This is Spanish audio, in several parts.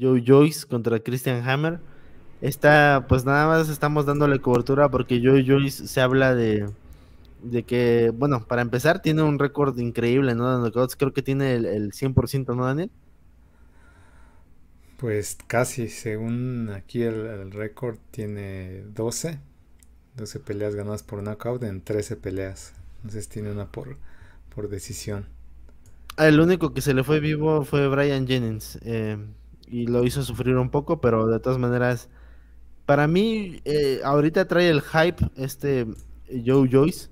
Joe Joyce contra Christian Hammer. Está... pues nada más estamos dándole cobertura porque Joe Joyce se habla de, de que, bueno, para empezar, tiene un récord increíble, ¿no? creo que tiene el, 100%, ¿no, Daniel? Pues casi, según aquí el, récord tiene 12, 12 peleas ganadas por knockout en 13 peleas. Entonces tiene una por, por decisión. Ah, el único que se le fue vivo fue Brian Jennings. Eh, y lo hizo sufrir un poco, pero de todas maneras, para mí, eh, ahorita trae el hype este Joe Joyce.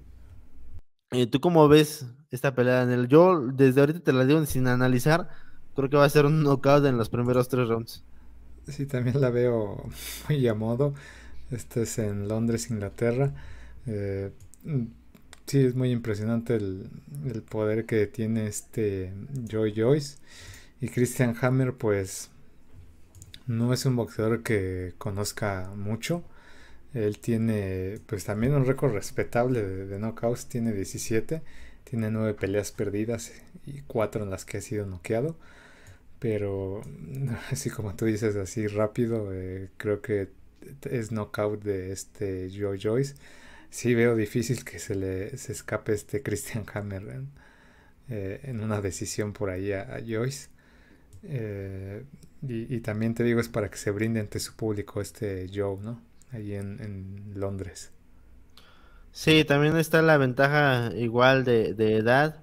Eh, ¿Tú cómo ves esta pelea, en el... Yo desde ahorita te la digo sin analizar, creo que va a ser un knockout en los primeros tres rounds. Sí, también la veo muy a modo. Este es en Londres, Inglaterra. Eh, mm, sí, es muy impresionante el, el, poder que tiene este Joe Joyce. Y Christian Hammer, pues no es un boxeador que conozca mucho. Él tiene pues también un récord respetable de, knockouts, tiene 17, tiene 9 peleas perdidas y 4 en las que ha sido noqueado. Pero así como tú dices así rápido, eh, creo que es knockout de este Joe Joyce. Sí veo difícil que se le escape este Christian Hammer eh, en una decisión por ahí a Joyce. Eh, y, también te digo, es para que se brinde ante su público este show, ¿no? Allí en, Londres. Sí, también está la ventaja igual de, edad.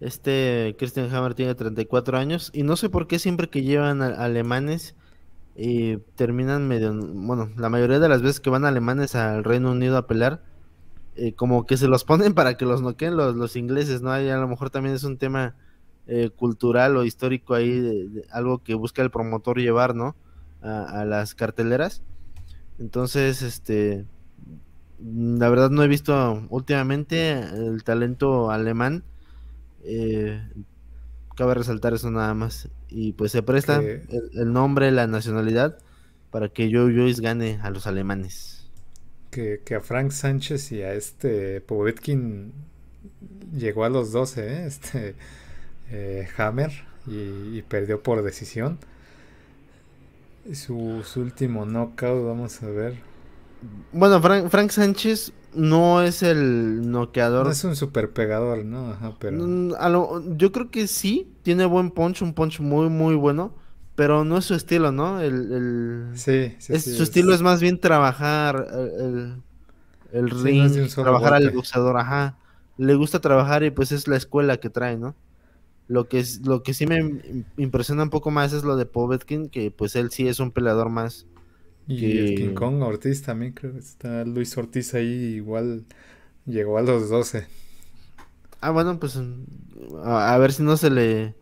Este Christian Hammer tiene 34 años y no sé por qué siempre que llevan alemanes y terminan medio, bueno, la mayoría de las veces que van alemanes al Reino Unido a pelear, eh, como que se los ponen para que los noquen los, los ingleses, ¿no? Y a lo mejor también es un tema eh, cultural o histórico ahí, algo que busca el promotor llevar, ¿no? A, las carteleras. Entonces, este, la verdad no he visto últimamente el talento alemán. Eh, cabe resaltar eso nada más. Y pues se presta el, nombre, la nacionalidad, para que Joe Joyce gane a los alemanes. Que, a Frank Sánchez y a este Povetkin llegó a los 12, ¿eh? Este, eh, Hammer y, perdió por decisión. Su, último knockout, vamos a ver. Bueno, Frank, Frank Sánchez no es el noqueador. No es un super pegador, ¿no? pero... Mm, yo creo que sí, tiene buen punch, un punch muy, muy bueno. Pero no es su estilo, ¿no? El, Sí, Su estilo es más bien trabajar eh, el, ring, trabajar al boxeador, ajá. Le gusta trabajar y pues es la escuela que trae, ¿no? Lo que, es, lo que sí me impresiona un poco más es lo de Povetkin, que pues él sí es un peleador más. Y King Kong Ortiz también, creo. Está Luis Ortiz ahí, igual llegó a los 12. Ah, bueno, pues a, ver si no se le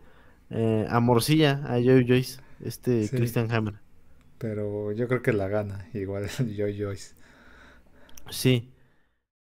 eh, amorcilla a Joy Joyce, este Christian Hammer. Pero yo creo que la gana, igual Joy Joyce. Sí.